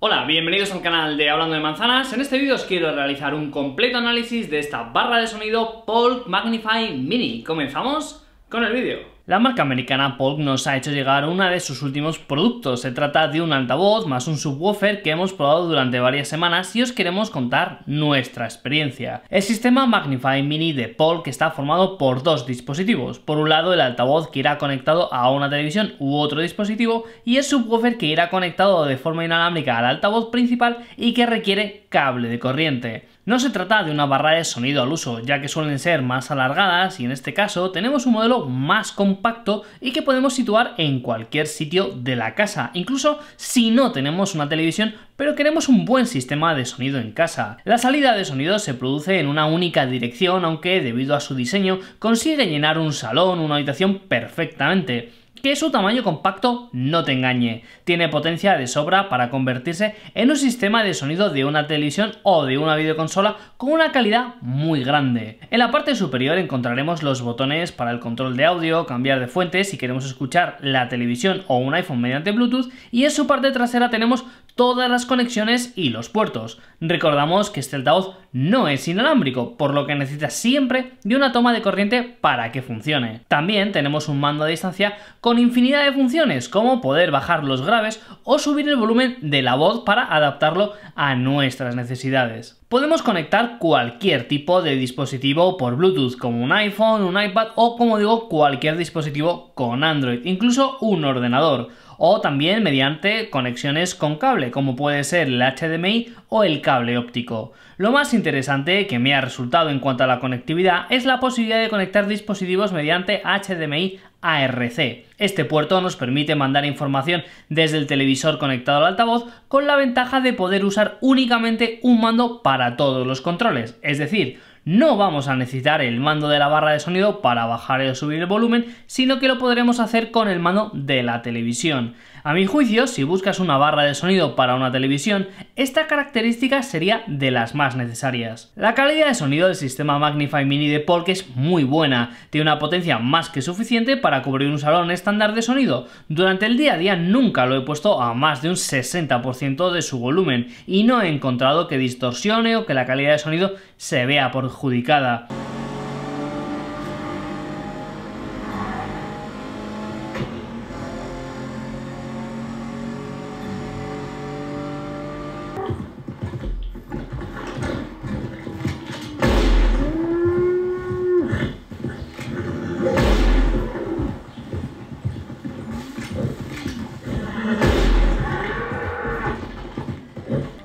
Hola, bienvenidos al canal de Hablando de Manzanas. En este vídeo os quiero realizar un completo análisis de esta barra de sonido Polk Magnify Mini. Comenzamos con el vídeo. La marca americana Polk nos ha hecho llegar uno de sus últimos productos. Se trata de un altavoz más un subwoofer que hemos probado durante varias semanas y os queremos contar nuestra experiencia. El sistema Magnify Mini de Polk está formado por dos dispositivos. Por un lado el altavoz que irá conectado a una televisión u otro dispositivo y el subwoofer que irá conectado de forma inalámbrica al altavoz principal y que requiere cable de corriente. No se trata de una barra de sonido al uso, ya que suelen ser más alargadas y en este caso tenemos un modelo más compacto y que podemos situar en cualquier sitio de la casa, incluso si no tenemos una televisión pero queremos un buen sistema de sonido en casa. La salida de sonido se produce en una única dirección, aunque debido a su diseño consigue llenar un salón, una habitación perfectamente que su tamaño compacto no te engañe. Tiene potencia de sobra para convertirse en un sistema de sonido de una televisión o de una videoconsola con una calidad muy grande. En la parte superior encontraremos los botones para el control de audio, cambiar de fuente si queremos escuchar la televisión o un iPhone mediante Bluetooth y en su parte trasera tenemos todas las conexiones y los puertos. Recordamos que este altavoz no es inalámbrico, por lo que necesita siempre de una toma de corriente para que funcione. También tenemos un mando a distancia con infinidad de funciones, como poder bajar los graves o subir el volumen de la voz para adaptarlo a nuestras necesidades. Podemos conectar cualquier tipo de dispositivo por Bluetooth, como un iPhone, un iPad o, como digo, cualquier dispositivo con Android, incluso un ordenador o también mediante conexiones con cable, como puede ser el HDMI o el cable óptico. Lo más interesante que me ha resultado en cuanto a la conectividad es la posibilidad de conectar dispositivos mediante HDMI ARC. Este puerto nos permite mandar información desde el televisor conectado al altavoz con la ventaja de poder usar únicamente un mando para todos los controles, es decir, no vamos a necesitar el mando de la barra de sonido para bajar o subir el volumen, sino que lo podremos hacer con el mando de la televisión. A mi juicio, si buscas una barra de sonido para una televisión, esta característica sería de las más necesarias. La calidad de sonido del sistema Magnify Mini de Polk es muy buena, tiene una potencia más que suficiente para cubrir un salón estándar de sonido. Durante el día a día nunca lo he puesto a más de un 60% de su volumen y no he encontrado que distorsione o que la calidad de sonido se vea por adjudicada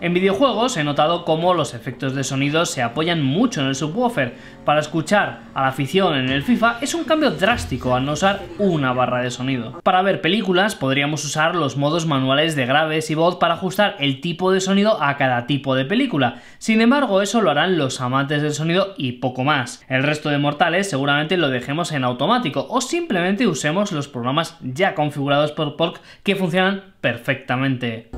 En videojuegos he notado cómo los efectos de sonido se apoyan mucho en el subwoofer. Para escuchar a la afición en el FIFA es un cambio drástico al no usar una barra de sonido. Para ver películas podríamos usar los modos manuales de graves y voz para ajustar el tipo de sonido a cada tipo de película. Sin embargo, eso lo harán los amantes del sonido y poco más. El resto de mortales seguramente lo dejemos en automático o simplemente usemos los programas ya configurados por Pork que funcionan perfectamente.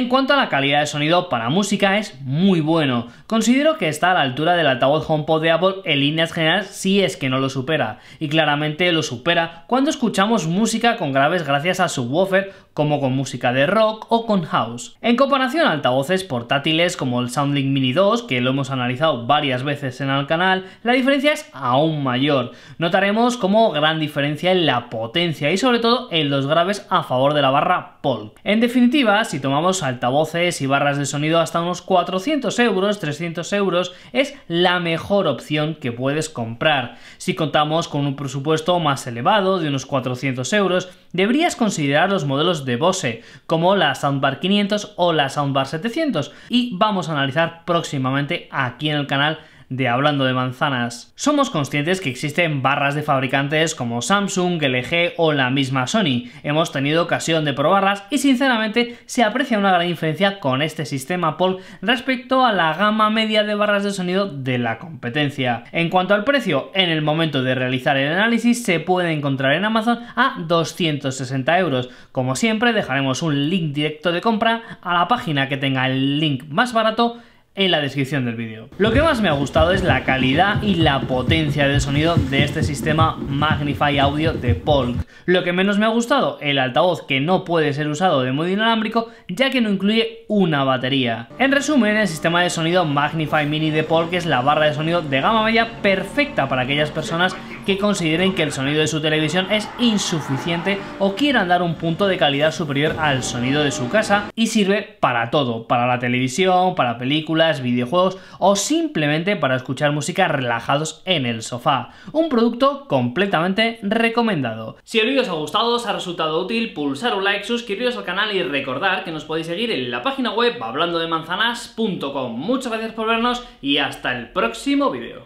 En cuanto a la calidad de sonido para música es muy bueno. Considero que está a la altura del altavoz HomePod de Apple en líneas generales si es que no lo supera. Y claramente lo supera cuando escuchamos música con graves gracias a subwoofer como con música de rock o con house. En comparación a altavoces portátiles como el Soundlink Mini 2, que lo hemos analizado varias veces en el canal, la diferencia es aún mayor. Notaremos como gran diferencia en la potencia y sobre todo en los graves a favor de la barra Polk. En definitiva, si tomamos altavoces y barras de sonido hasta unos 400 euros, 300 euros, es la mejor opción que puedes comprar. Si contamos con un presupuesto más elevado, de unos 400 euros, deberías considerar los modelos de Bose, como la Soundbar 500 o la Soundbar 700, y vamos a analizar próximamente aquí en el canal de Hablando de Manzanas. Somos conscientes que existen barras de fabricantes como Samsung, LG o la misma Sony. Hemos tenido ocasión de probarlas y sinceramente se aprecia una gran diferencia con este sistema Paul respecto a la gama media de barras de sonido de la competencia. En cuanto al precio, en el momento de realizar el análisis se puede encontrar en Amazon a 260 euros. Como siempre dejaremos un link directo de compra a la página que tenga el link más barato en la descripción del vídeo. Lo que más me ha gustado es la calidad y la potencia del sonido de este sistema Magnify Audio de Polk. Lo que menos me ha gustado, el altavoz que no puede ser usado de modo inalámbrico ya que no incluye una batería. En resumen, el sistema de sonido Magnify Mini de Polk es la barra de sonido de gama media perfecta para aquellas personas que consideren que el sonido de su televisión es insuficiente o quieran dar un punto de calidad superior al sonido de su casa y sirve para todo, para la televisión, para películas, videojuegos o simplemente para escuchar música relajados en el sofá. Un producto completamente recomendado. Si el vídeo os ha gustado, os ha resultado útil, pulsar un like, suscribiros al canal y recordar que nos podéis seguir en la página web de hablando-de-manzanas.com. Muchas gracias por vernos y hasta el próximo vídeo.